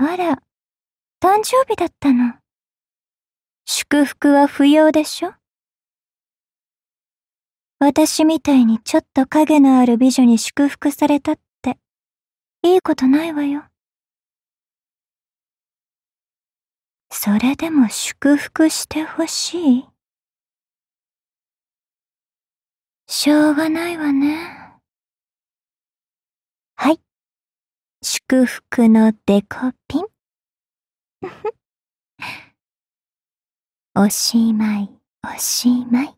あら、誕生日だったの。祝福は不要でしょ私みたいにちょっと影のある美女に祝福されたって、いいことないわよ。それでも祝福してほしいしょうがないわね。祝福のデコピン おしまいおしまい